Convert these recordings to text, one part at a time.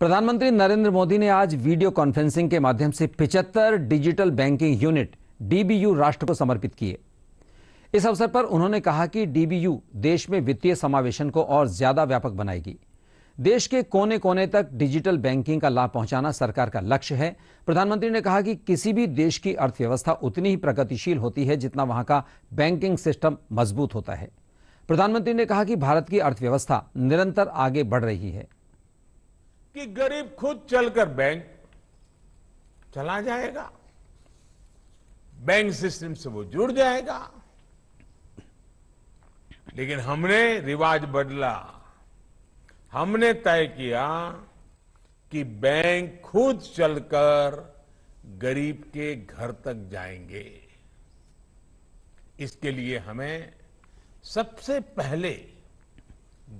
प्रधानमंत्री नरेंद्र मोदी ने आज वीडियो कॉन्फ्रेंसिंग के माध्यम से 75 डिजिटल बैंकिंग यूनिट डीबीयू राष्ट्र को समर्पित किए इस अवसर पर उन्होंने कहा कि डीबीयू देश में वित्तीय समावेशन को और ज्यादा व्यापक बनाएगी देश के कोने कोने तक डिजिटल बैंकिंग का लाभ पहुंचाना सरकार का लक्ष्य है प्रधानमंत्री ने कहा कि किसी भी देश की अर्थव्यवस्था उतनी ही प्रगतिशील होती है जितना वहां का बैंकिंग सिस्टम मजबूत होता है प्रधानमंत्री ने कहा कि भारत की अर्थव्यवस्था निरंतर आगे बढ़ रही है कि गरीब खुद चलकर बैंक चला जाएगा बैंक सिस्टम से वो जुड़ जाएगा लेकिन हमने रिवाज बदला हमने तय किया कि बैंक खुद चलकर गरीब के घर तक जाएंगे इसके लिए हमें सबसे पहले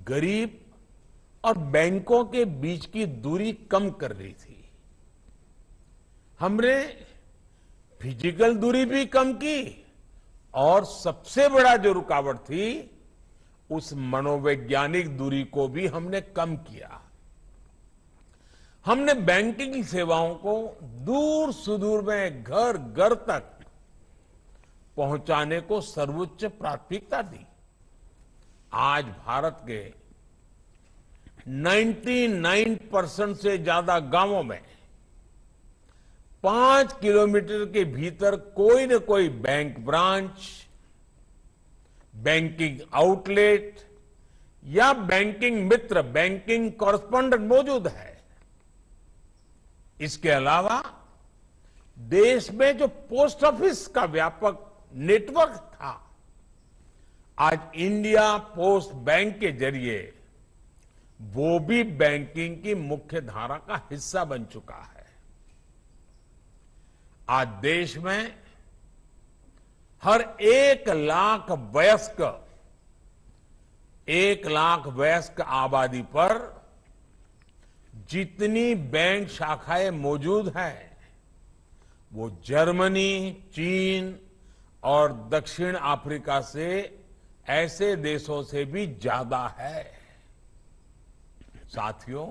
गरीब और बैंकों के बीच की दूरी कम कर रही थी हमने फिजिकल दूरी भी कम की और सबसे बड़ा जो रुकावट थी उस मनोवैज्ञानिक दूरी को भी हमने कम किया हमने बैंकिंग सेवाओं को दूर सुदूर में घर घर तक पहुंचाने को सर्वोच्च प्राथमिकता दी आज भारत के 99 परसेंट से ज्यादा गांवों में पांच किलोमीटर के भीतर कोई न कोई बैंक ब्रांच बैंकिंग आउटलेट या बैंकिंग मित्र बैंकिंग कॉरस्पॉन्डेंट मौजूद है इसके अलावा देश में जो पोस्ट ऑफिस का व्यापक नेटवर्क था आज इंडिया पोस्ट बैंक के जरिए वो भी बैंकिंग की मुख्य धारा का हिस्सा बन चुका है आज देश में हर एक लाख वयस्क एक लाख वयस्क आबादी पर जितनी बैंक शाखाएं मौजूद हैं वो जर्मनी चीन और दक्षिण अफ्रीका से ऐसे देशों से भी ज्यादा है साथियों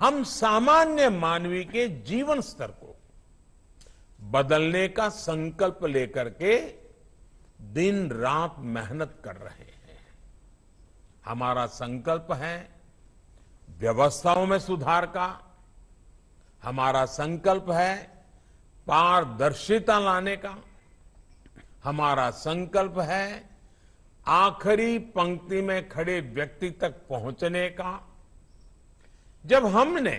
हम सामान्य मानवी के जीवन स्तर को बदलने का संकल्प लेकर के दिन रात मेहनत कर रहे हैं हमारा संकल्प है व्यवस्थाओं में सुधार का हमारा संकल्प है पारदर्शिता लाने का हमारा संकल्प है आखिरी पंक्ति में खड़े व्यक्ति तक पहुंचने का जब हमने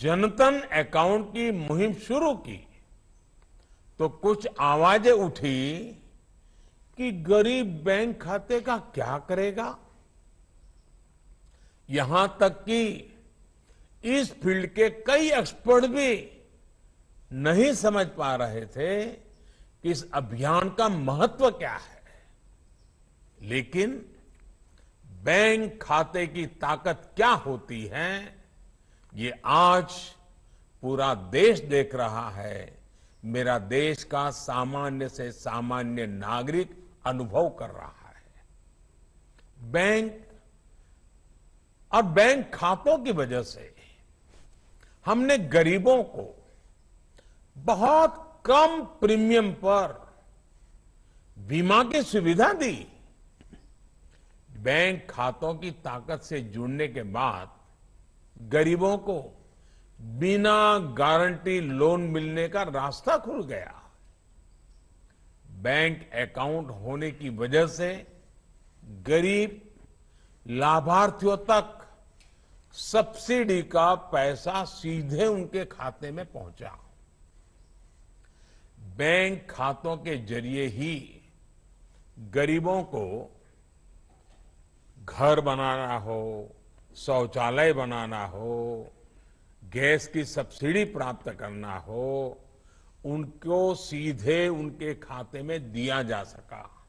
जनतन अकाउंट की मुहिम शुरू की तो कुछ आवाजें उठी कि गरीब बैंक खाते का क्या करेगा यहां तक कि इस फील्ड के कई एक्सपर्ट भी नहीं समझ पा रहे थे कि इस अभियान का महत्व क्या है लेकिन बैंक खाते की ताकत क्या होती है ये आज पूरा देश देख रहा है मेरा देश का सामान्य से सामान्य नागरिक अनुभव कर रहा है बैंक और बैंक खातों की वजह से हमने गरीबों को बहुत कम प्रीमियम पर बीमा की सुविधा दी बैंक खातों की ताकत से जुड़ने के बाद गरीबों को बिना गारंटी लोन मिलने का रास्ता खुल गया बैंक अकाउंट होने की वजह से गरीब लाभार्थियों तक सब्सिडी का पैसा सीधे उनके खाते में पहुंचा बैंक खातों के जरिए ही गरीबों को घर बनाना हो शौचालय बनाना हो गैस की सब्सिडी प्राप्त करना हो उनको सीधे उनके खाते में दिया जा सका